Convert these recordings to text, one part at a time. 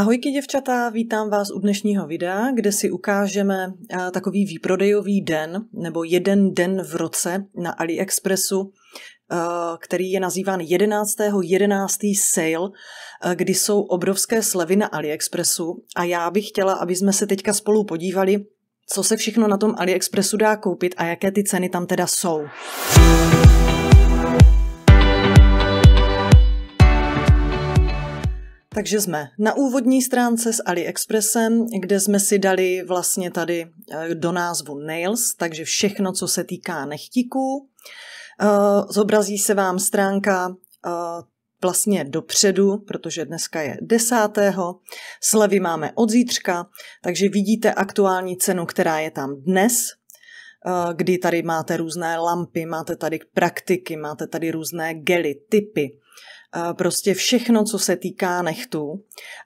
Ahojky děvčata, vítám vás u dnešního videa, kde si ukážeme takový výprodejový den nebo jeden den v roce na AliExpressu, který je nazýván 11.11. 11. sale, kdy jsou obrovské slevy na AliExpressu a já bych chtěla, aby jsme se teďka spolu podívali, co se všechno na tom AliExpressu dá koupit a jaké ty ceny tam teda jsou. Takže jsme na úvodní stránce s AliExpressem, kde jsme si dali vlastně tady eh, do názvu Nails, takže všechno, co se týká nechtíků. Eh, zobrazí se vám stránka eh, vlastně dopředu, protože dneska je 10. Slevy máme od zítřka, takže vidíte aktuální cenu, která je tam dnes, kdy tady máte různé lampy, máte tady praktiky, máte tady různé gely, typy, Eh, prostě všechno, co se týká nechtů.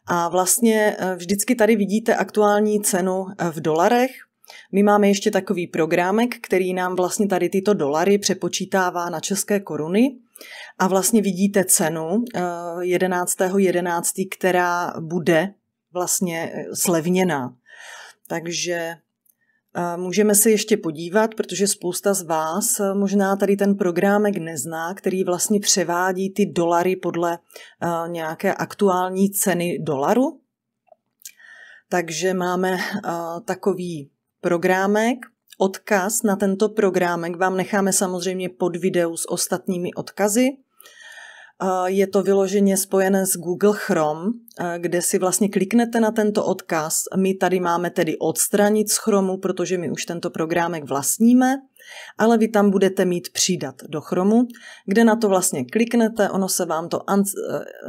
A vlastně eh, vždycky tady vidíte aktuální cenu eh, v dolarech, my máme ještě takový programek, který nám vlastně tady tyto dolary přepočítává na české koruny. A vlastně vidíte cenu 11.11., 11., která bude vlastně slevněná. Takže Můžeme se ještě podívat, protože spousta z vás eh, možná tady ten programek nezná, který vlastně převádí ty dolary podle eh, nějaké aktuální ceny dolaru. Takže máme eh, takový programek. Odkaz na tento programek vám necháme samozřejmě pod videu s ostatními odkazy. Je to vyloženě spojené s Google Chrome, kde si vlastně kliknete na tento odkaz. My tady máme tedy odstranit z Chromu, protože my už tento programek vlastníme, ale vy tam budete mít přidat do Chromu, kde na to vlastně kliknete, ono se vám to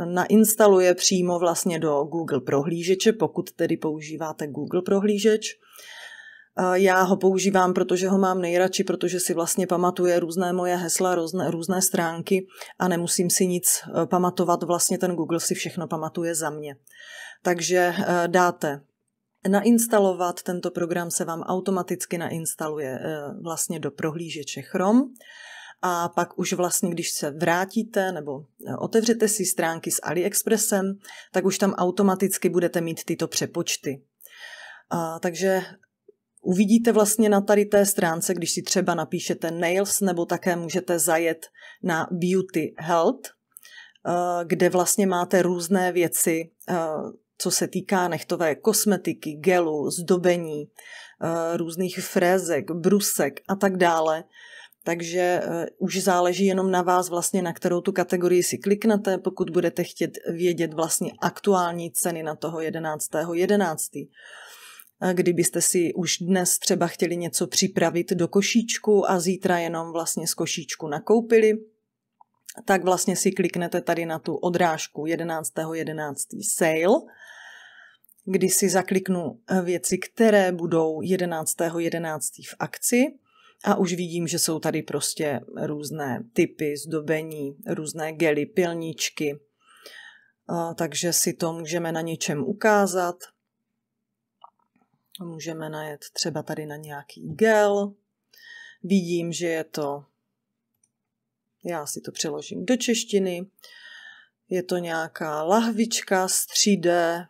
nainstaluje přímo vlastně do Google prohlížeče, pokud tedy používáte Google prohlížeč. Já ho používám, protože ho mám nejradši, protože si vlastně pamatuje různé moje hesla, různé, různé stránky a nemusím si nic e, pamatovat. Vlastně ten Google si všechno pamatuje za mě. Takže e, dáte nainstalovat, tento program se vám automaticky nainstaluje e, vlastně do prohlížeče Chrome a pak už vlastně, když se vrátíte nebo otevřete si stránky s AliExpressem, tak už tam automaticky budete mít tyto přepočty. A, takže uvidíte vlastně na tady té stránce, když si třeba napíšete nails, nebo také můžete zajet na Beauty Health, eh, kde vlastně máte různé věci, eh, co se týká nechtové kosmetiky, gelu, zdobení, eh, různých frézek, brusek a tak dále. Takže už záleží jenom na vás vlastně, na kterou tu kategorii si kliknete, pokud budete chtět vědět vlastně aktuální ceny na toho 11.11. 11 kdybyste si už dnes třeba chtěli něco připravit do košíčku a zítra jenom vlastně z košíčku nakoupili, tak vlastně si kliknete tady na tu odrážku 11.11. 11. sale, kdy si zakliknu věci, které budou 11.11. 11. v akci a už vidím, že jsou tady prostě různé typy zdobení, různé gely, pilníčky, takže si to můžeme na něčem ukázat – Můžeme najet třeba tady na nějaký gel. Vidím, že je to, já si to přeložím do češtiny, je to nějaká lahvička s 3D eh,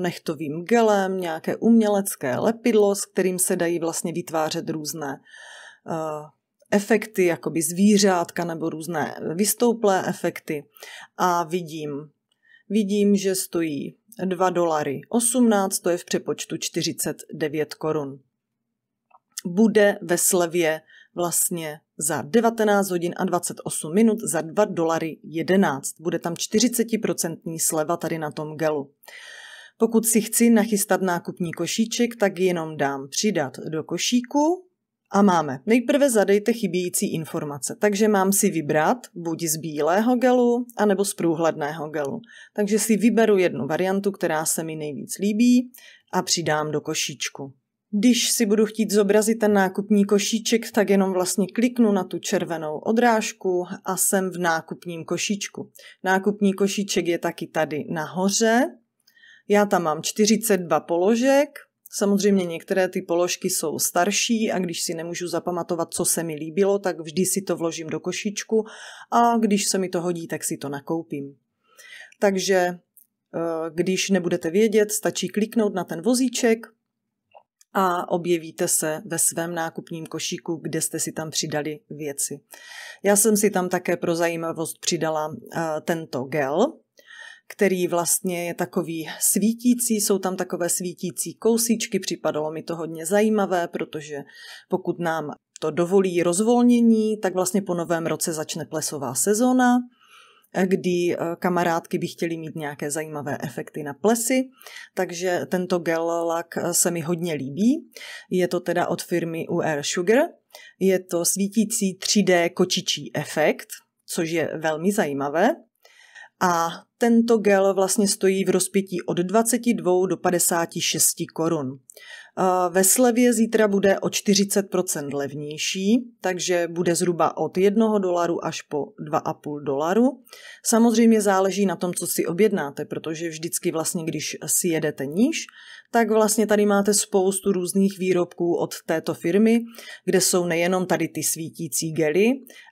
nechtovým gelem, nějaké umělecké lepidlo, s kterým se dají vlastně vytvářet různé eh, efekty, jakoby zvířátka nebo různé vystouplé efekty. A vidím, vidím, že stojí 2 dolary 18, to je v přepočtu 49 korun. Bude ve slevě vlastně za 19 hodin a 28 minut za 2 dolary 11. Bude tam 40% sleva tady na tom gelu. Pokud si chci nachystat nákupní košíček, tak jenom dám přidat do košíku a máme. Nejprve zadejte chybějící informace. Takže mám si vybrat buď z bílého gelu, anebo z průhledného gelu. Takže si vyberu jednu variantu, která se mi nejvíc líbí a přidám do košíčku. Když si budu chtít zobrazit ten nákupní košíček, tak jenom vlastně kliknu na tu červenou odrážku a jsem v nákupním košíčku. Nákupní košíček je taky tady nahoře. Já tam mám 42 položek, Samozřejmě některé ty položky jsou starší a když si nemůžu zapamatovat, co se mi líbilo, tak vždy si to vložím do košíčku a když se mi to hodí, tak si to nakoupím. Takže eh, když nebudete vědět, stačí kliknout na ten vozíček a objevíte se ve svém nákupním košíku, kde jste si tam přidali věci. Já jsem si tam také pro zajímavost přidala eh, tento gel, který vlastně je takový svítící, jsou tam takové svítící kousíčky, připadalo mi to hodně zajímavé, protože pokud nám to dovolí rozvolnění, tak vlastně po novém roce začne plesová sezóna, kdy eh, kamarádky by chtěly mít nějaké zajímavé efekty na plesy, takže tento gel lak eh, se mi hodně líbí. Je to teda od firmy UR Sugar, je to svítící 3D kočičí efekt, což je velmi zajímavé. A tento gel vlastně stojí v rozpětí od 22 do 56 korun. Eh, ve slevě zítra bude o 40% levnější, takže bude zhruba od 1 dolaru až po 2,5 dolaru. Samozřejmě záleží na tom, co si objednáte, protože vždycky vlastně, když si jedete níž, tak vlastně tady máte spoustu různých výrobků od této firmy, kde jsou nejenom tady ty svítící gely,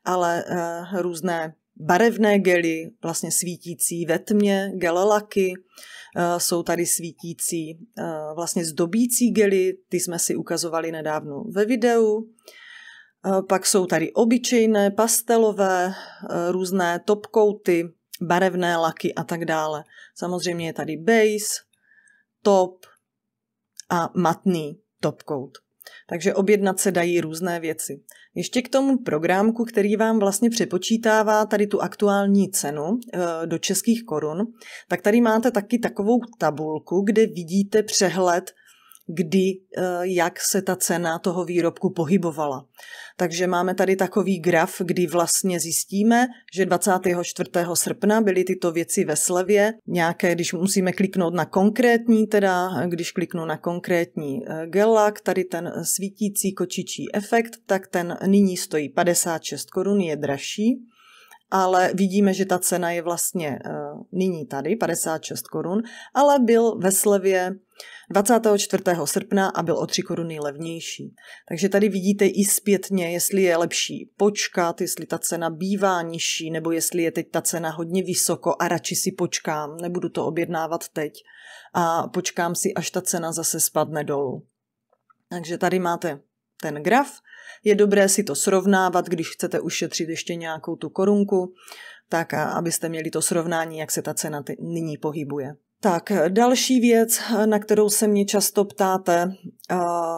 ale eh, různé barevné gely, vlastně svítící ve tmě, gelelaky, eh, jsou tady svítící eh, vlastně zdobící gely, ty jsme si ukazovali nedávno ve videu. Eh, pak jsou tady obyčejné, pastelové, různé topkouty, barevné laky a tak dále. Samozřejmě je tady base, top a matný topkout. Takže objednat se dají různé věci. Ještě k tomu programku, který vám vlastně přepočítává tady tu aktuální cenu eh, do českých korun, tak tady máte taky takovou tabulku, kde vidíte přehled kdy, eh, jak se ta cena toho výrobku pohybovala. Takže máme tady takový graf, kdy vlastně zjistíme, že 24. srpna byly tyto věci ve slevě, nějaké, když musíme kliknout na konkrétní, teda když kliknu na konkrétní eh, gelak, tady ten svítící kočičí efekt, tak ten nyní stojí 56 korun, je dražší ale vidíme, že ta cena je vlastně eh, nyní tady, 56 korun, ale byl ve slevě 24. srpna a byl o 3 koruny levnější. Takže tady vidíte i zpětně, jestli je lepší počkat, jestli ta cena bývá nižší, nebo jestli je teď ta cena hodně vysoko a radši si počkám, nebudu to objednávat teď a počkám si, až ta cena zase spadne dolů. Takže tady máte ten graf. Je dobré si to srovnávat, když chcete ušetřit ještě nějakou tu korunku, tak abyste měli to srovnání, jak se ta cena nyní pohybuje. Tak, další věc, na kterou se mě často ptáte,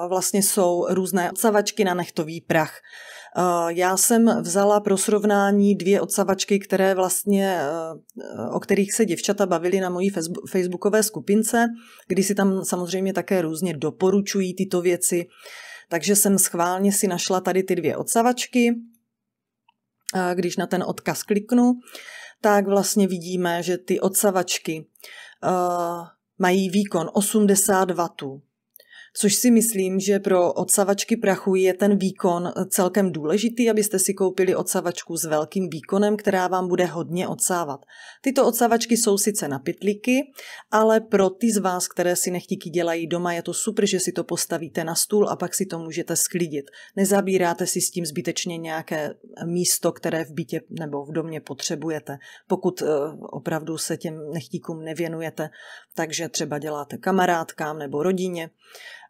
vlastně jsou různé odsavačky na nechtový prach. Já jsem vzala pro srovnání dvě odsavačky, které vlastně, e, o kterých se děvčata bavily na mojí facebookové skupince, kdy si tam samozřejmě také různě doporučují tyto věci. Takže jsem schválně si našla tady ty dvě odsavačky. Když na ten odkaz kliknu, tak vlastně vidíme, že ty odsavačky Eh, mají výkon 80 W což si myslím, že pro odsavačky prachu je ten výkon celkem důležitý, abyste si koupili odsavačku s velkým výkonem, která vám bude hodně odsávat. Tyto odsavačky jsou sice na pytlíky, ale pro ty z vás, které si nechtíky dělají doma, je to super, že si to postavíte na stůl a pak si to můžete sklidit. Nezabíráte si s tím zbytečně nějaké místo, které v bytě nebo v domě potřebujete, pokud eh, opravdu se těm nechtíkům nevěnujete, takže třeba děláte kamarádkám nebo rodině.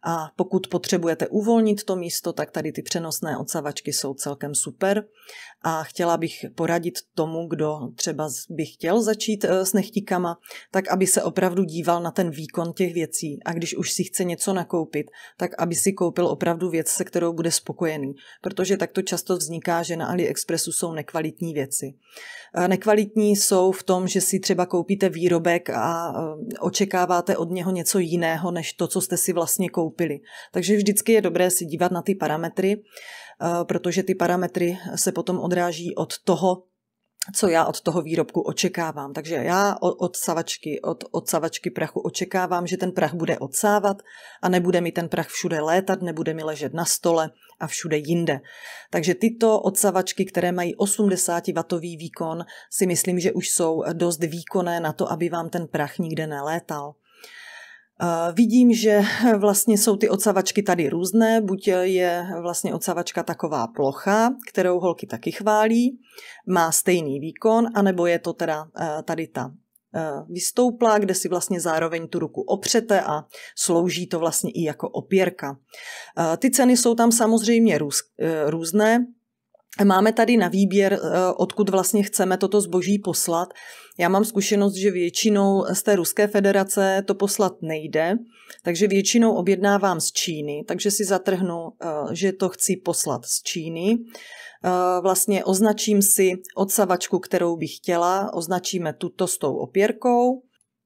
A pokud potřebujete uvolnit to místo, tak tady ty přenosné odsavačky jsou celkem super. A chtěla bych poradit tomu, kdo třeba by chtěl začít e, s nechtíkama, tak aby se opravdu díval na ten výkon těch věcí. A když už si chce něco nakoupit, tak aby si koupil opravdu věc, se kterou bude spokojený. Protože takto často vzniká, že na AliExpressu jsou nekvalitní věci. E, nekvalitní jsou v tom, že si třeba koupíte výrobek a e, očekáváte od něho něco jiného, než to, co jste si vlastně koupili koupili. Takže vždycky je dobré si dívat na ty parametry, eh, protože ty parametry se potom odráží od toho, co já od toho výrobku očekávám. Takže já od savačky, od odsavačky prachu očekávám, že ten prach bude odsávat a nebude mi ten prach všude létat, nebude mi ležet na stole a všude jinde. Takže tyto odsavačky, které mají 80W výkon, si myslím, že už jsou dost výkonné na to, aby vám ten prach nikde nelétal. Vidím, že vlastně jsou ty odsavačky tady různé, buď je vlastně odsavačka taková plocha, kterou holky taky chválí, má stejný výkon, anebo je to teda eh, tady ta eh, vystouplá, kde si vlastně zároveň tu ruku opřete a slouží to vlastně i jako opěrka. Eh, ty ceny jsou tam samozřejmě růz, různé, Máme tady na výběr, eh, odkud vlastně chceme toto zboží poslat. Já mám zkušenost, že většinou z té Ruské federace to poslat nejde, takže většinou objednávám z Číny, takže si zatrhnu, eh, že to chci poslat z Číny. Eh, vlastně označím si odsavačku, kterou bych chtěla, označíme tuto s tou opěrkou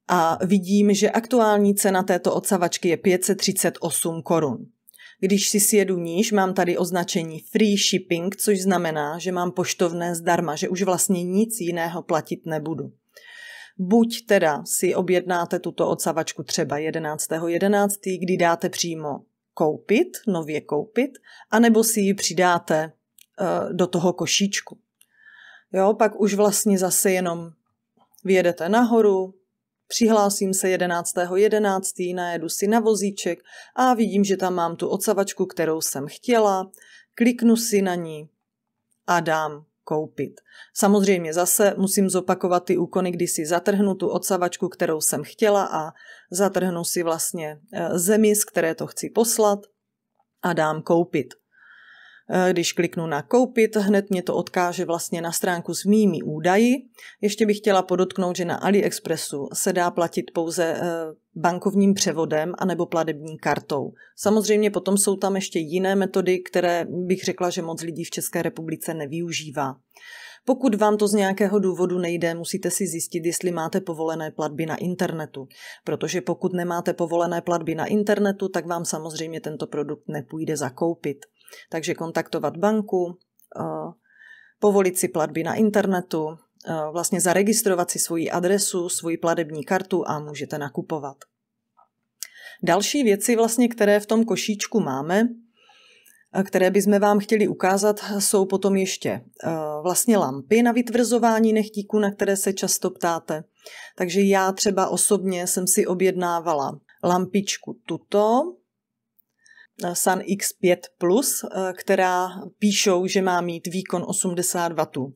a vidím, že aktuální cena této odsavačky je 538 korun. Když si sjedu níž, mám tady označení free shipping, což znamená, že mám poštovné zdarma, že už vlastně nic jiného platit nebudu. Buď teda si objednáte tuto odsavačku třeba 11.11., 11., kdy dáte přímo koupit, nově koupit, anebo si ji přidáte eh, do toho košíčku. Jo, pak už vlastně zase jenom vyjedete nahoru, Přihlásím se 11.11., 11. najedu si na vozíček a vidím, že tam mám tu odsavačku, kterou jsem chtěla, kliknu si na ní a dám koupit. Samozřejmě zase musím zopakovat ty úkony, kdy si zatrhnu tu odsavačku, kterou jsem chtěla a zatrhnu si vlastně eh, zemi, z které to chci poslat a dám koupit. Eh, když kliknu na koupit, hned mě to odkáže vlastně na stránku s mými údaji. Ještě bych chtěla podotknout, že na AliExpressu se dá platit pouze eh, bankovním převodem anebo platební kartou. Samozřejmě potom jsou tam ještě jiné metody, které bych řekla, že moc lidí v České republice nevyužívá. Pokud vám to z nějakého důvodu nejde, musíte si zjistit, jestli máte povolené platby na internetu. Protože pokud nemáte povolené platby na internetu, tak vám samozřejmě tento produkt nepůjde zakoupit. Takže kontaktovat banku, eh, povolit si platby na internetu, eh, vlastně zaregistrovat si svoji adresu, svoji platební kartu a můžete nakupovat. Další věci, vlastně, které v tom košíčku máme, eh, které bychom vám chtěli ukázat, jsou potom ještě vlastně lampy na vytvrzování nechtíků, na které se často ptáte. Takže já třeba osobně jsem si objednávala lampičku tuto, Eh, Sun X5 Plus, eh, která píšou, že má mít výkon 80 W. Eh,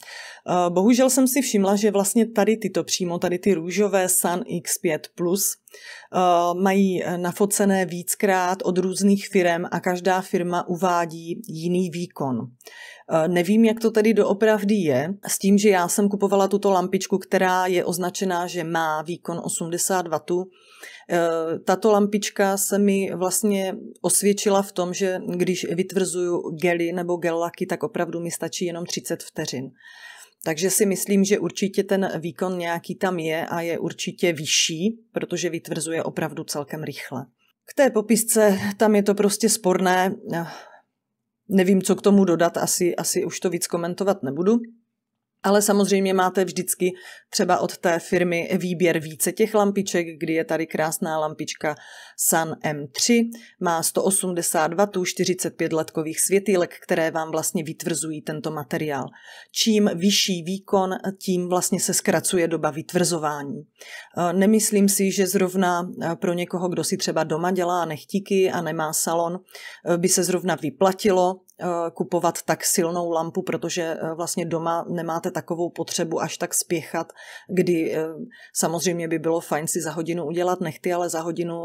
bohužel jsem si všimla, že vlastně tady tyto přímo, tady ty růžové Sun X5 Plus mají nafocené víckrát od různých firm a každá firma uvádí jiný výkon. Nevím, jak to tedy doopravdy je, s tím, že já jsem kupovala tuto lampičku, která je označená, že má výkon 80 W, Eh, tato lampička se mi vlastně osvědčila v tom, že když vytvrzuju gely nebo gel laky, tak opravdu mi stačí jenom 30 vteřin. Takže si myslím, že určitě ten výkon nějaký tam je a je určitě vyšší, protože vytvrzuje opravdu celkem rychle. K té popisce, tam je to prostě sporné. Eh, nevím, co k tomu dodat, asi, asi už to víc komentovat nebudu. Ale samozřejmě máte vždycky třeba od té firmy výběr více těch lampiček, kdy je tady krásná lampička Sun M3, má 182 tu 45 letkových světýlek, které vám vlastně vytvrzují tento materiál. Čím vyšší výkon, tím vlastně se zkracuje doba vytvrzování. Eh, nemyslím si, že zrovna eh, pro někoho, kdo si třeba doma dělá nechtíky a nemá salon, eh, by se zrovna vyplatilo Eh, kupovat tak silnou lampu, protože eh, vlastně doma nemáte takovou potřebu až tak spěchat, kdy eh, samozřejmě by bylo fajn si za hodinu udělat nechty, ale za hodinu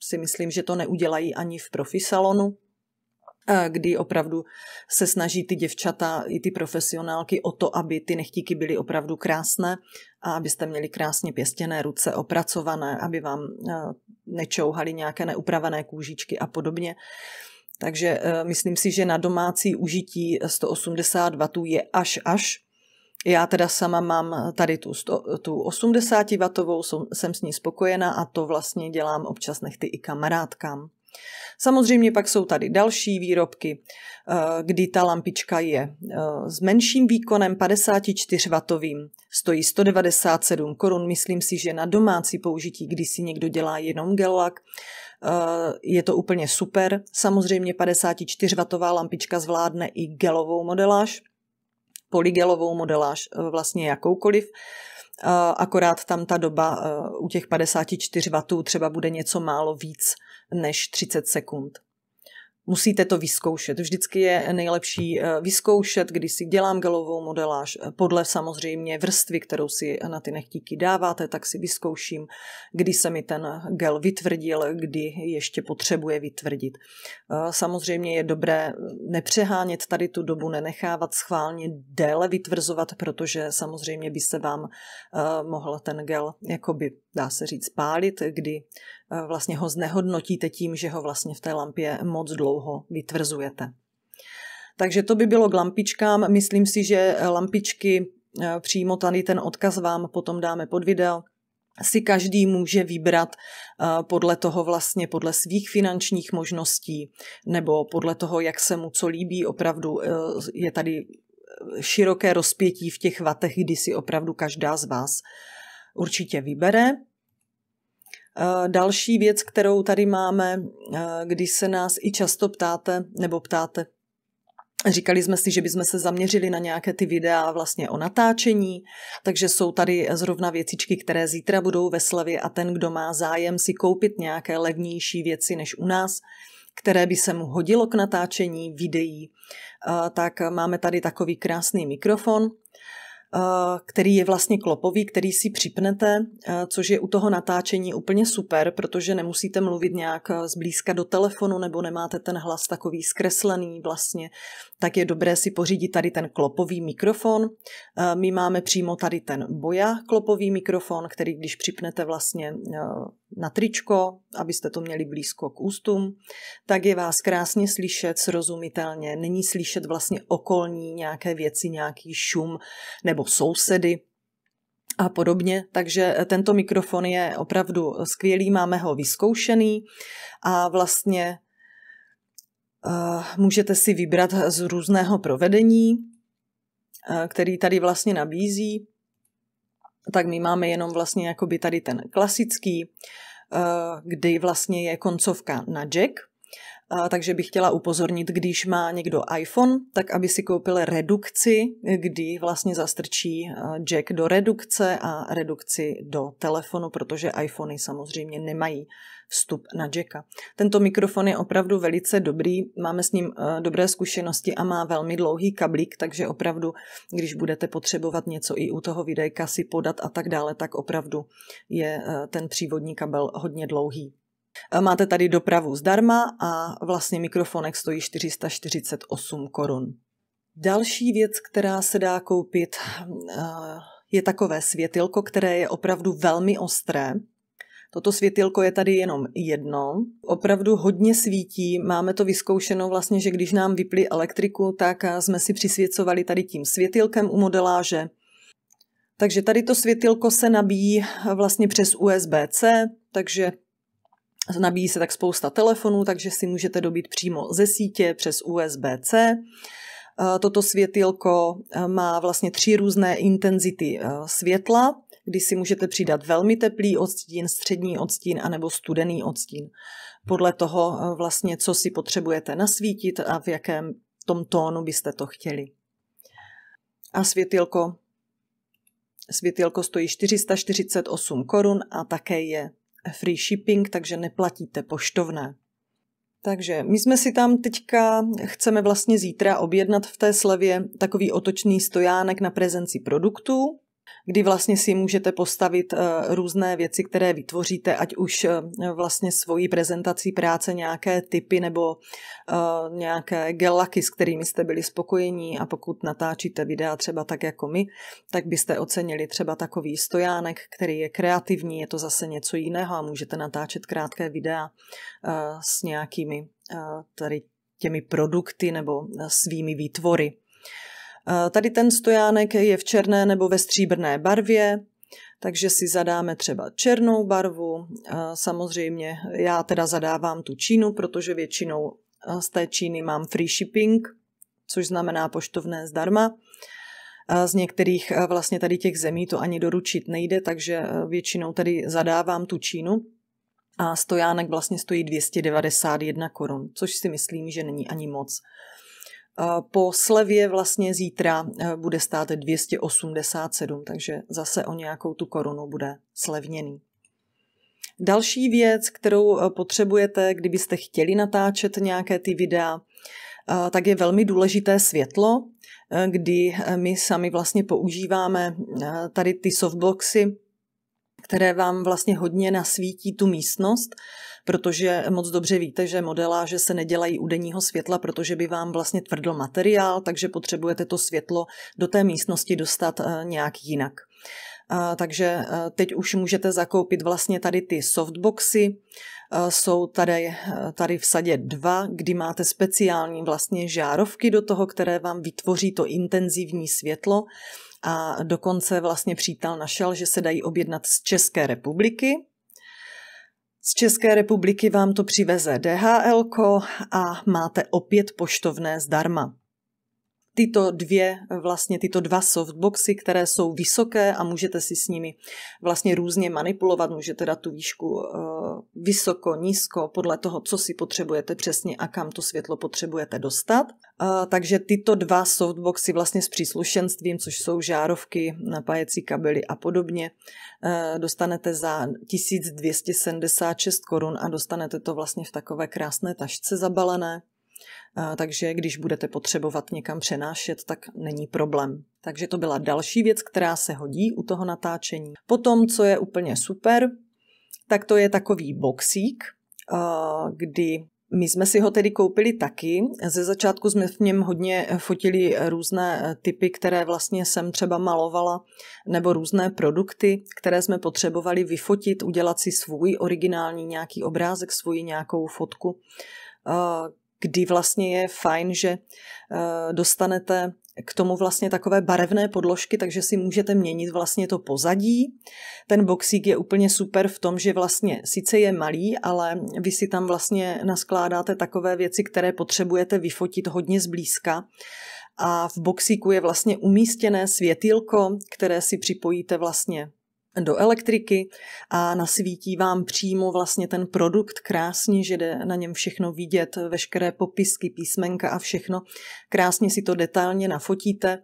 si myslím, že to neudělají ani v profi salonu kdy opravdu se snaží ty děvčata i ty profesionálky o to, aby ty nechtíky byly opravdu krásné a abyste měli krásně pěstěné ruce, opracované, aby vám nečouhaly nějaké neupravené kůžičky a podobně. Uh, takže eh, myslím si, že na domácí užití 180 W je až až. Já teda sama mám tady tu, tu 80 W, jsem s ní spokojená a to vlastně dělám občas nechty i kamarádkám. Samozřejmě pak jsou tady další výrobky, eh, kdy ta lampička je eh, s menším výkonem 54W, stojí 197 korun, myslím si, že na domácí použití, kdy si někdo dělá jenom gelak, Eh, je to úplně super. Samozřejmě 54W lampička zvládne i gelovou modeláž, polygelovou modeláž, eh, vlastně jakoukoliv eh, akorát tam ta doba u těch 54 W třeba bude něco málo víc než 30 sekund musíte to vyzkoušet. Vždycky je nejlepší eh, vyzkoušet, když si dělám gelovou modeláž eh, podle samozřejmě vrstvy, kterou si na ty nechtíky dáváte, tak si vyzkouším, kdy se mi ten gel vytvrdil, kdy ještě potřebuje vytvrdit. Eh, samozřejmě je dobré nepřehánět tady tu dobu, nenechávat schválně déle vytvrzovat, protože samozřejmě by se vám mohl ten gel, jakoby dá se říct, pálit, kdy Eh, vlastně ho znehodnotíte tím, že ho vlastně v té lampě moc dlouho vytvrzujete. Takže to by bylo k lampičkám. Myslím si, že lampičky, eh, přímo tady ten odkaz vám potom dáme pod video, si každý může vybrat eh, podle toho vlastně, podle svých finančních možností nebo podle toho, jak se mu co líbí. Opravdu je tady široké rozpětí v těch vatech, kdy si opravdu každá z vás určitě vybere. Eh, další věc, kterou tady máme, eh, když se nás i často ptáte, nebo ptáte, Říkali jsme si, že bychom se zaměřili na nějaké ty videa vlastně o natáčení, takže jsou tady zrovna věcičky, které zítra budou ve slevě a ten, kdo má zájem si koupit nějaké levnější věci než u nás, které by se mu hodilo k natáčení videí, eh, tak máme tady takový krásný mikrofon, Eh, který je vlastně klopový, který si připnete, eh, což je u toho natáčení úplně super, protože nemusíte mluvit nějak eh, zblízka do telefonu nebo nemáte ten hlas takový zkreslený vlastně tak je dobré si pořídit tady ten klopový mikrofon. Eh, my máme přímo tady ten boja klopový mikrofon, který když připnete vlastně eh, na tričko, abyste to měli blízko k ústům, tak je vás krásně slyšet srozumitelně. Není slyšet vlastně okolní nějaké věci, nějaký šum nebo sousedy, a podobně. Takže eh, tento mikrofon je opravdu skvělý, máme ho vyzkoušený a vlastně Eh, můžete si vybrat z různého provedení, eh, který tady vlastně nabízí. Tak my máme jenom vlastně jakoby tady ten klasický, eh, kdy vlastně je koncovka na jack, takže bych chtěla upozornit, když má někdo iPhone, tak aby si koupil redukci, kdy vlastně zastrčí eh, jack do redukce a redukci do telefonu, protože iPhony samozřejmě nemají vstup na jacka. Tento mikrofon je opravdu velice dobrý, máme s ním eh, dobré zkušenosti a má velmi dlouhý kablík, takže opravdu, když budete potřebovat něco i u toho videjka si podat a tak dále, tak opravdu je eh, ten přívodní kabel hodně dlouhý. Eh, máte tady dopravu zdarma a vlastně mikrofonek stojí 448 korun. Další věc, která se dá koupit, eh, je takové světilko, které je opravdu velmi ostré. Toto světilko je tady jenom jedno. Opravdu hodně svítí. Máme to vyzkoušeno vlastně, že když nám vypli elektriku, tak eh, jsme si přisvěcovali tady tím světilkem u modeláže. Takže tady to světilko se nabíjí vlastně přes USB-C, takže Nabíjí se tak spousta telefonů, takže si můžete dobít přímo ze sítě přes USB-C. Eh, toto světilko eh, má vlastně tři různé intenzity eh, světla, kdy si můžete přidat velmi teplý odstín, střední odstín anebo studený odstín. Podle toho vlastně, co si potřebujete nasvítit a v jakém tom tónu byste to chtěli. A světilko, světilko stojí 448 korun a také je free shipping, takže neplatíte poštovné. Takže my jsme si tam teďka, chceme vlastně zítra objednat v té slevě takový otočný stojánek na prezenci produktů, kdy vlastně si můžete postavit eh, různé věci, které vytvoříte, ať už eh, vlastně svojí prezentací práce nějaké typy nebo eh, nějaké gelaky, s kterými jste byli spokojení a pokud natáčíte videa třeba tak jako my, tak byste ocenili třeba takový stojánek, který je kreativní, je to zase něco jiného a můžete natáčet krátké videa s nějakými tady těmi produkty nebo svými výtvory. Tady ten stojánek je v černé nebo ve stříbrné barvě, takže si zadáme třeba černou barvu. Samozřejmě já teda zadávám tu Čínu, protože většinou z té Číny mám free shipping, což znamená poštovné zdarma. Z některých vlastně tady těch zemí to ani doručit nejde, takže většinou tady zadávám tu Čínu. A stojánek vlastně stojí 291 korun, což si myslím, že není ani moc. Po slevě vlastně zítra eh, bude stát 287, takže zase o nějakou tu korunu bude slevněný. Další věc, kterou eh, potřebujete, kdybyste chtěli natáčet nějaké ty videa, eh, tak je velmi důležité světlo, kdy my sami vlastně používáme tady ty softboxy, které vám vlastně hodně nasvítí tu místnost, protože moc dobře víte, že modeláže se nedělají u denního světla, protože by vám vlastně tvrdl materiál, takže potřebujete to světlo do té místnosti dostat eh, nějak jinak. Eh, takže eh, teď už můžete zakoupit vlastně tady ty softboxy. Jsou tady, tady v sadě dva, kdy máte speciální vlastně žárovky do toho, které vám vytvoří to intenzivní světlo. A dokonce vlastně přítel našel, že se dají objednat z České republiky, z České republiky vám to přiveze DHL a máte opět poštovné zdarma tyto dvě, eh, vlastně tyto dva softboxy, které jsou vysoké a můžete si s nimi vlastně různě manipulovat, můžete dát tu výšku eh, vysoko, nízko, podle toho, co si potřebujete přesně a kam to světlo potřebujete dostat. Eh, takže tyto dva softboxy vlastně s příslušenstvím, což jsou žárovky, napájecí kabely a podobně, dostanete za 1276 korun a dostanete to vlastně v takové krásné tašce zabalené takže když budete potřebovat někam přenášet, tak není problém. Takže to byla další věc, která se hodí u toho natáčení. Potom, co je úplně super, tak to je takový boxík, kdy my jsme si ho tedy koupili taky. Ze začátku jsme v něm hodně fotili různé e, typy, které vlastně jsem třeba malovala, nebo různé produkty, které jsme potřebovali vyfotit, udělat si svůj originální nějaký obrázek, svůj nějakou fotku kdy vlastně je fajn, že eh, dostanete k tomu vlastně takové barevné podložky, takže si můžete měnit vlastně to pozadí. Ten boxík je úplně super v tom, že vlastně sice je malý, ale vy si tam vlastně naskládáte takové věci, které potřebujete vyfotit hodně zblízka. A v boxíku je vlastně umístěné světýlko, které si připojíte vlastně do elektriky a nasvítí vám přímo vlastně ten produkt krásně, že jde na něm všechno vidět, veškeré popisky, písmenka a všechno. Krásně si to detailně nafotíte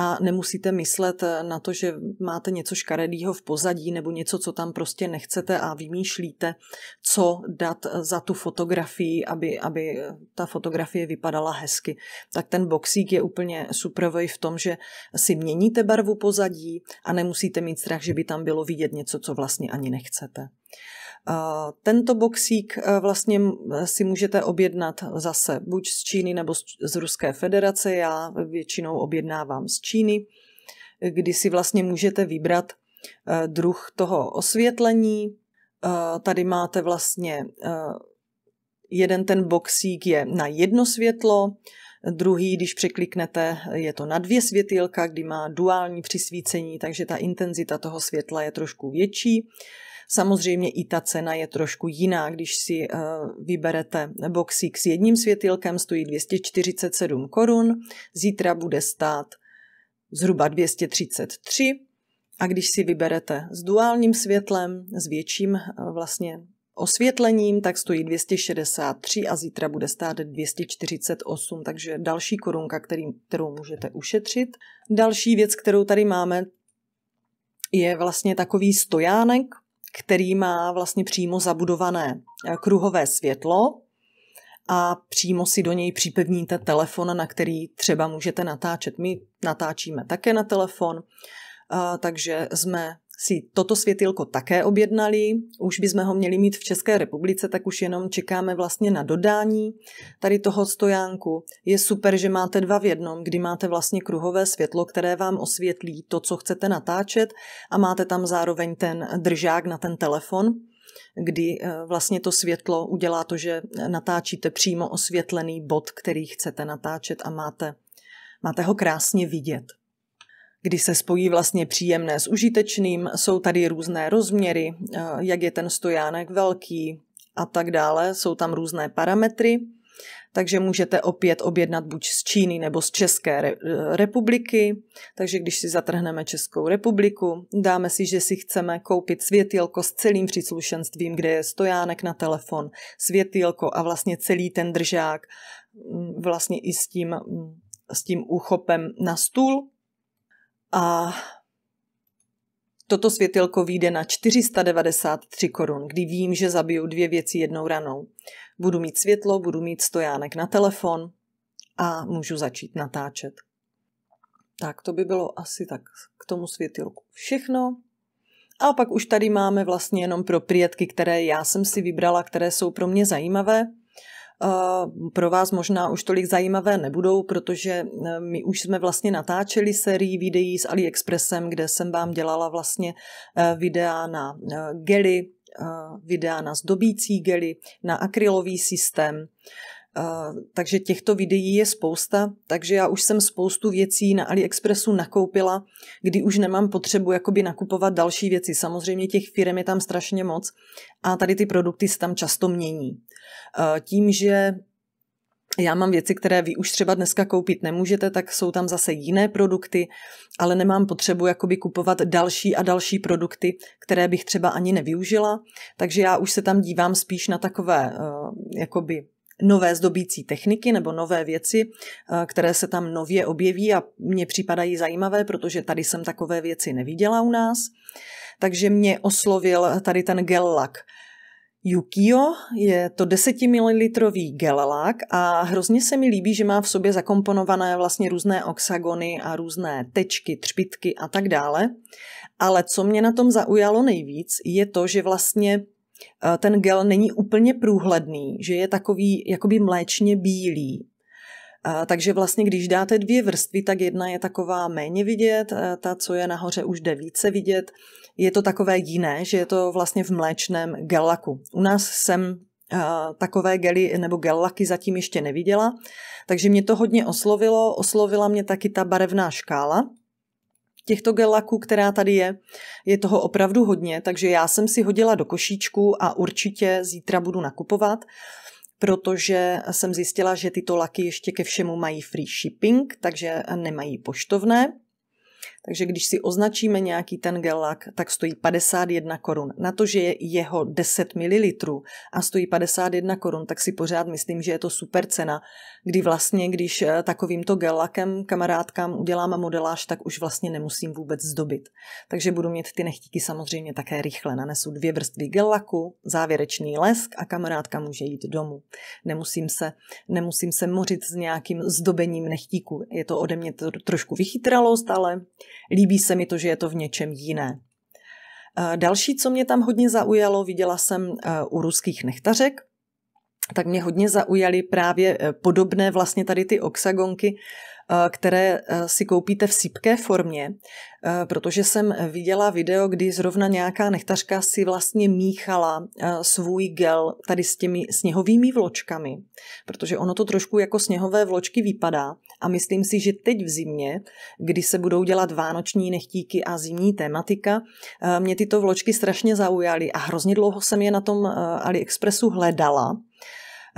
a nemusíte myslet eh, na to, že máte něco škaredého v pozadí nebo něco, co tam prostě nechcete a vymýšlíte, co dát eh, za tu fotografii, aby, aby eh, ta fotografie vypadala hezky. Tak ten boxík je úplně superový v tom, že si měníte barvu pozadí a nemusíte mít strach, že by tam bylo vidět něco, co vlastně ani nechcete. Tento boxík e, vlastně si můžete objednat zase buď z Číny nebo z Ruské federace. Já většinou objednávám z Číny, kdy si vlastně můžete vybrat e, druh toho osvětlení. E, tady máte vlastně jeden ten boxík je na jedno světlo, druhý, když překliknete, je to na dvě světilka, kdy má duální přisvícení, takže ta intenzita toho světla je trošku větší. Samozřejmě i ta cena je trošku jiná, když si eh, vyberete boxík s jedním světilkem, stojí 247 korun, zítra bude stát zhruba 233 a když si vyberete s duálním světlem, s větším eh, vlastně osvětlením, tak stojí 263 a zítra bude stát 248, takže další korunka, který, kterou můžete ušetřit. Další věc, kterou tady máme, je vlastně takový stojánek, který má vlastně přímo zabudované eh, kruhové světlo a přímo si do něj připevníte telefon, na který třeba můžete natáčet. My natáčíme také na telefon, eh, takže jsme si toto světilko také objednali, už bychom ho měli mít v České republice, tak už jenom čekáme vlastně na dodání tady toho stojánku. Je super, že máte dva v jednom, kdy máte vlastně kruhové světlo, které vám osvětlí to, co chcete natáčet a máte tam zároveň ten držák na ten telefon, kdy eh, vlastně to světlo udělá to, že natáčíte přímo osvětlený bod, který chcete natáčet a máte, máte ho krásně vidět kdy se spojí vlastně příjemné s užitečným, jsou tady různé rozměry, eh, jak je ten stojánek velký a tak dále, jsou tam různé parametry, takže můžete opět objednat buď z Číny nebo z České eh, republiky, takže když si zatrhneme Českou republiku, dáme si, že si chceme koupit světýlko s celým příslušenstvím, kde je stojánek na telefon, světýlko a vlastně celý ten držák, mm, vlastně i s tím, mm, s tím úchopem na stůl, a toto světilko vyjde na 493 korun, kdy vím, že zabiju dvě věci jednou ranou. Budu mít světlo, budu mít stojánek na telefon a můžu začít natáčet. Tak to by bylo asi tak k tomu světilku všechno. A pak už tady máme vlastně jenom proprietky, které já jsem si vybrala, které jsou pro mě zajímavé pro vás možná už tolik zajímavé nebudou, protože e, my už jsme vlastně natáčeli sérii videí s AliExpressem, kde jsem vám dělala vlastně e, videa na e, gely, videa na zdobící gely, na akrylový systém takže těchto videí je spousta, takže já už jsem spoustu věcí na AliExpressu nakoupila, kdy už nemám potřebu jakoby nakupovat další věci. Samozřejmě těch firm je tam strašně moc a tady ty produkty se tam často mění. Tím, že já mám věci, které vy už třeba dneska koupit nemůžete, tak jsou tam zase jiné produkty, ale nemám potřebu jakoby kupovat další a další produkty, které bych třeba ani nevyužila, takže já už se tam dívám spíš na takové jakoby nové zdobící techniky nebo nové věci, eh, které se tam nově objeví a mně připadají zajímavé, protože tady jsem takové věci neviděla u nás. Takže mě oslovil tady ten gel lak. Yukio je to 10 ml gel lak a hrozně se mi líbí, že má v sobě zakomponované vlastně různé oxagony a různé tečky, třpitky a tak dále. Ale co mě na tom zaujalo nejvíc, je to, že vlastně Eh, ten gel není úplně průhledný, že je takový jakoby mléčně bílý. Eh, takže vlastně, když dáte dvě vrstvy, tak jedna je taková méně vidět, eh, ta, co je nahoře, už jde více vidět. Je to takové jiné, že je to vlastně v mléčném gelaku. U nás jsem takové gely nebo gelaky zatím ještě neviděla, takže mě to hodně oslovilo. Oslovila mě taky ta barevná škála, těchto gelaků, která tady je, je toho opravdu hodně, takže já jsem si hodila do košíčku a určitě zítra budu nakupovat, protože jsem zjistila, že tyto laky ještě ke všemu mají free shipping, takže nemají poštovné. Takže když si označíme nějaký ten gel lak, tak stojí 51 korun. Na to, že je jeho 10 ml a stojí 51 korun, tak si pořád myslím, že je to super cena, kdy vlastně, když eh, takovýmto gel lakem kamarádkám udělám modeláž, tak už vlastně nemusím vůbec zdobit. Takže budu mít ty nechtíky samozřejmě také rychle. Nanesu dvě vrstvy gel laku, závěrečný lesk a kamarádka může jít domů. Nemusím se, nemusím se mořit s nějakým zdobením nechtíku. Je to ode mě trošku vychytralost, ale líbí se mi to, že je to v něčem jiné. Eh, další, co mě tam hodně zaujalo, viděla jsem eh, u ruských nechtařek, tak mě hodně zaujaly právě eh, podobné vlastně tady ty oxagonky, které si koupíte v sípké formě, protože jsem viděla video, kdy zrovna nějaká nechtařka si vlastně míchala svůj gel tady s těmi sněhovými vločkami, protože ono to trošku jako sněhové vločky vypadá a myslím si, že teď v zimě, kdy se budou dělat vánoční nechtíky a zimní tématika, eh, mě tyto vločky strašně zaujaly a hrozně dlouho jsem je na tom eh, AliExpressu hledala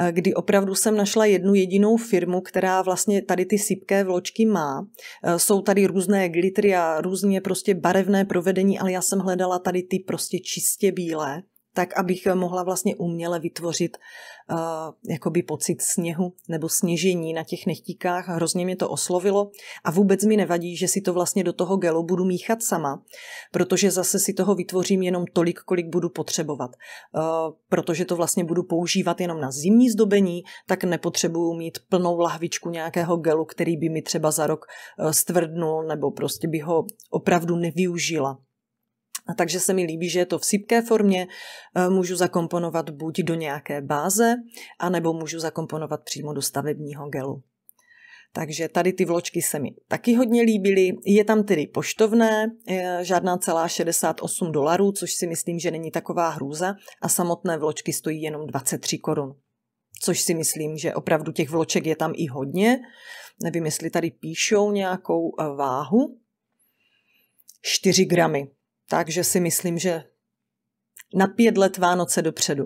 eh, kdy opravdu jsem našla jednu jedinou firmu, která vlastně tady ty sypké vločky má. Jsou tady různé glitry a různě prostě barevné provedení, ale já jsem hledala tady ty prostě čistě bílé tak abych mohla vlastně uměle vytvořit uh, jakoby pocit sněhu nebo sněžení na těch nechtíkách. Hrozně mě to oslovilo a vůbec mi nevadí, že si to vlastně do toho gelu budu míchat sama, protože zase si toho vytvořím jenom tolik, kolik budu potřebovat. Uh, protože to vlastně budu používat jenom na zimní zdobení, tak nepotřebuju mít plnou lahvičku nějakého gelu, který by mi třeba za rok eh, stvrdnul nebo prostě by ho opravdu nevyužila. A takže se mi líbí, že je to v sypké formě, e, můžu zakomponovat buď do nějaké báze, anebo můžu zakomponovat přímo do stavebního gelu. Takže tady ty vločky se mi taky hodně líbily. Je tam tedy poštovné, e, žádná celá 68 dolarů, což si myslím, že není taková hrůza a samotné vločky stojí jenom 23 korun. Což si myslím, že opravdu těch vloček je tam i hodně. Nevím, jestli tady píšou nějakou e, váhu. 4 gramy, takže si myslím, že na pět let Vánoce dopředu.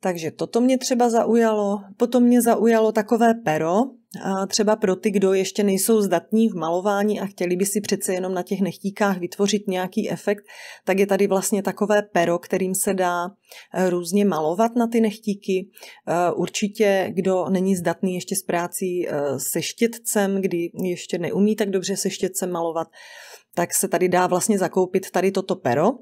Takže toto mě třeba zaujalo. Potom mě zaujalo takové pero, třeba pro ty, kdo ještě nejsou zdatní v malování a chtěli by si přece jenom na těch nechtíkách vytvořit nějaký efekt, tak je tady vlastně takové pero, kterým se dá eh, různě malovat na ty nechtíky. Eh, určitě, kdo není zdatný ještě s prácí eh, se štětcem, kdy ještě neumí tak dobře se štětcem malovat, tak se tady dá vlastně zakoupit tady toto pero.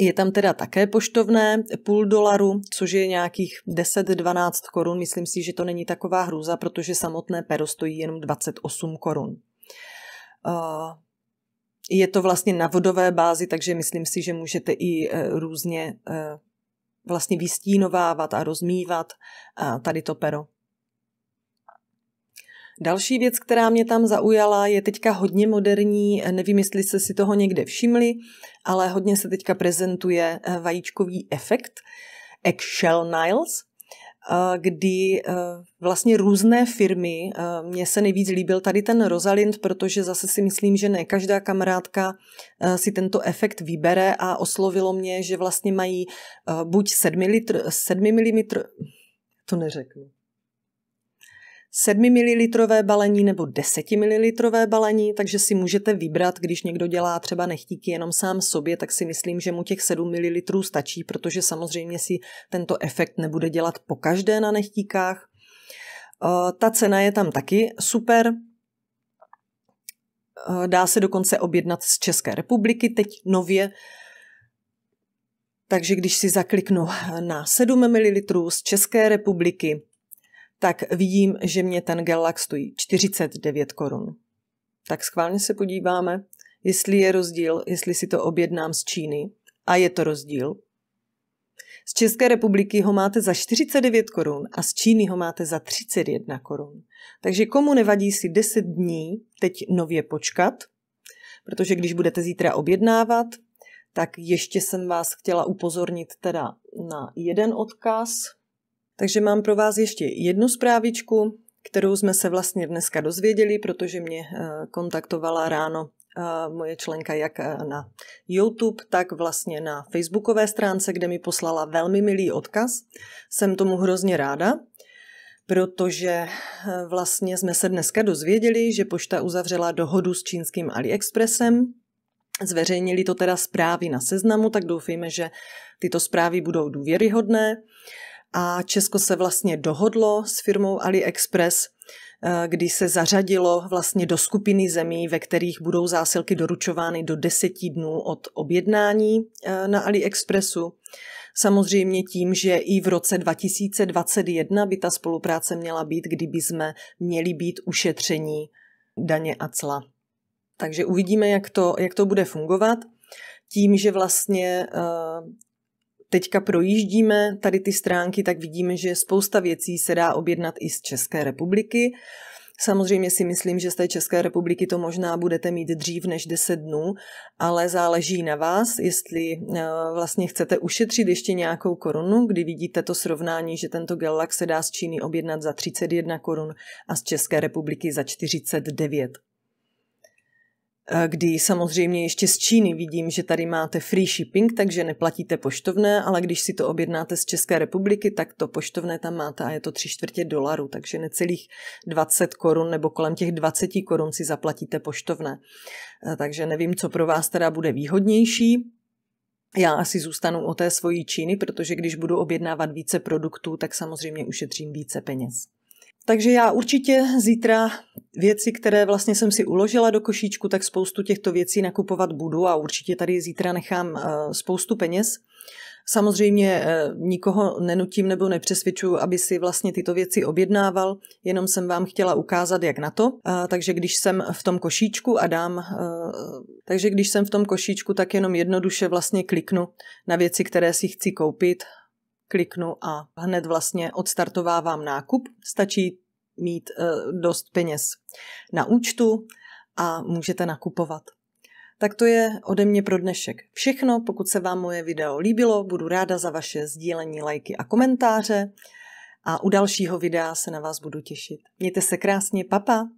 Je tam teda také poštovné půl dolaru, což je nějakých 10-12 korun. Myslím si, že to není taková hrůza, protože samotné pero stojí jenom 28 korun. Je to vlastně na vodové bázi, takže myslím si, že můžete i e, různě e, vlastně vystínovávat a rozmývat tady to pero. Další věc, která mě tam zaujala, je teďka hodně moderní, nevím, jestli jste si toho někde všimli, ale hodně se teďka prezentuje eh, vajíčkový efekt, eggshell Niles, eh, kdy eh, vlastně různé firmy, mně se nejvíc líbil tady ten Rosalind, protože zase si myslím, že ne každá kamarádka si tento efekt vybere a oslovilo mě, že vlastně mají buď 7, litr, 7 mm, to neřeknu, 7 ml balení nebo 10 ml balení, takže si můžete vybrat, když někdo dělá třeba nechtíky jenom sám sobě, tak si myslím, že mu těch 7 ml stačí, protože samozřejmě si tento efekt nebude dělat po každé na nechtíkách. Eh, ta cena je tam taky super. Eh, dá se dokonce objednat z České republiky teď nově. Takže když si zakliknu na 7 ml z České republiky, tak vidím, že mě ten lak stojí 49 korun. Tak schválně se podíváme, jestli je rozdíl, jestli si to objednám z Číny. A je to rozdíl. Z České republiky ho máte za 49 korun a z Číny ho máte za 31 korun. Takže komu nevadí si 10 dní teď nově počkat, protože když budete zítra objednávat, tak ještě jsem vás chtěla upozornit teda na jeden odkaz, takže mám pro vás ještě jednu zprávičku, kterou jsme se vlastně dneska dozvěděli, protože mě eh, kontaktovala ráno eh, moje členka jak eh, na YouTube, tak vlastně na facebookové stránce, kde mi poslala velmi milý odkaz. Jsem tomu hrozně ráda, protože vlastně jsme se dneska dozvěděli, že pošta uzavřela dohodu s čínským AliExpressem, Zveřejnili to teda zprávy na seznamu, tak doufejme, že tyto zprávy budou důvěryhodné a Česko se vlastně dohodlo s firmou AliExpress, eh, kdy se zařadilo vlastně do skupiny zemí, ve kterých budou zásilky doručovány do deseti dnů od objednání eh, na AliExpressu. Samozřejmě tím, že i v roce 2021 by ta spolupráce měla být, kdyby jsme měli být ušetření daně a cla. Takže uvidíme, jak to, jak to bude fungovat. Tím, že vlastně eh, teďka projíždíme tady ty stránky, tak vidíme, že spousta věcí se dá objednat i z České republiky. Samozřejmě si myslím, že z té České republiky to možná budete mít dřív než 10 dnů, ale záleží na vás, jestli eh, vlastně chcete ušetřit ještě nějakou korunu, kdy vidíte to srovnání, že tento gelak se dá z Číny objednat za 31 korun a z České republiky za 49. Eh, kdy samozřejmě ještě z Číny vidím, že tady máte free shipping, takže neplatíte poštovné, ale když si to objednáte z České republiky, tak to poštovné tam máte a je to 3 čtvrtě dolaru, takže necelých 20 korun nebo kolem těch 20 korun si zaplatíte poštovné. Eh, takže nevím, co pro vás teda bude výhodnější. Já asi zůstanu o té svojí Číny, protože když budu objednávat více produktů, tak samozřejmě ušetřím více peněz. Takže já určitě zítra věci, které vlastně jsem si uložila do košíčku, tak spoustu těchto věcí nakupovat budu a určitě tady zítra nechám eh, spoustu peněz. Samozřejmě eh, nikoho nenutím nebo nepřesvědčuju, aby si vlastně tyto věci objednával, jenom jsem vám chtěla ukázat, jak na to. Eh, takže když jsem v tom košíčku a dám, takže když jsem v tom košíčku, tak jenom jednoduše vlastně kliknu na věci, které si chci koupit kliknu a hned vlastně odstartovávám nákup. Stačí mít e, dost peněz na účtu a můžete nakupovat. Tak to je ode mě pro dnešek všechno. Pokud se vám moje video líbilo, budu ráda za vaše sdílení, lajky a komentáře. A u dalšího videa se na vás budu těšit. Mějte se krásně, papa!